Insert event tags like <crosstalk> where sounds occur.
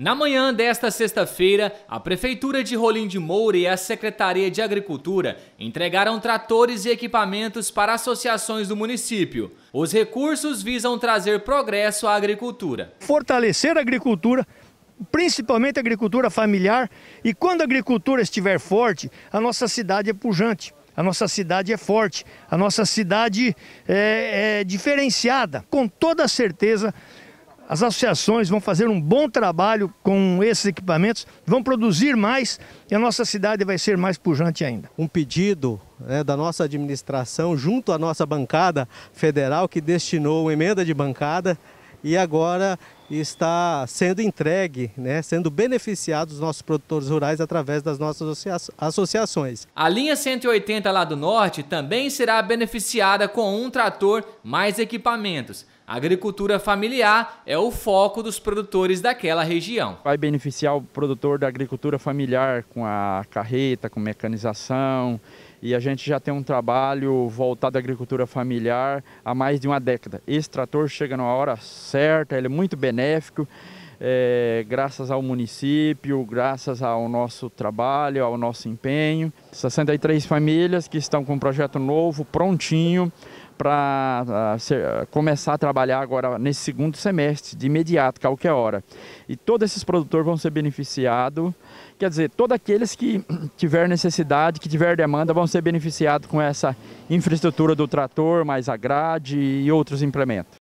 Na manhã desta sexta-feira, a Prefeitura de Rolim de Moura e a Secretaria de Agricultura entregaram tratores e equipamentos para associações do município. Os recursos visam trazer progresso à agricultura. Fortalecer a agricultura, principalmente a agricultura familiar, e quando a agricultura estiver forte, a nossa cidade é pujante. A nossa cidade é forte, a nossa cidade é, é diferenciada. Com toda certeza, as associações vão fazer um bom trabalho com esses equipamentos, vão produzir mais e a nossa cidade vai ser mais pujante ainda. Um pedido né, da nossa administração junto à nossa bancada federal que destinou uma emenda de bancada e agora está sendo entregue, né, sendo beneficiado os nossos produtores rurais através das nossas associações. A linha 180 lá do norte também será beneficiada com um trator mais equipamentos. A agricultura familiar é o foco dos produtores daquela região. Vai beneficiar o produtor da agricultura familiar com a carreta, com mecanização, e a gente já tem um trabalho voltado à agricultura familiar há mais de uma década. Esse trator chega na hora certa, ele é muito benéfico é, graças ao município, graças ao nosso trabalho, ao nosso empenho. 63 famílias que estão com um projeto novo, prontinho, para ah, começar a trabalhar agora nesse segundo semestre, de imediato, qualquer é é hora. E todos esses produtores vão ser beneficiados, quer dizer, todos aqueles que <clears throat> tiver necessidade, que tiver demanda, vão ser beneficiados com essa infraestrutura do trator, mais a grade e outros implementos.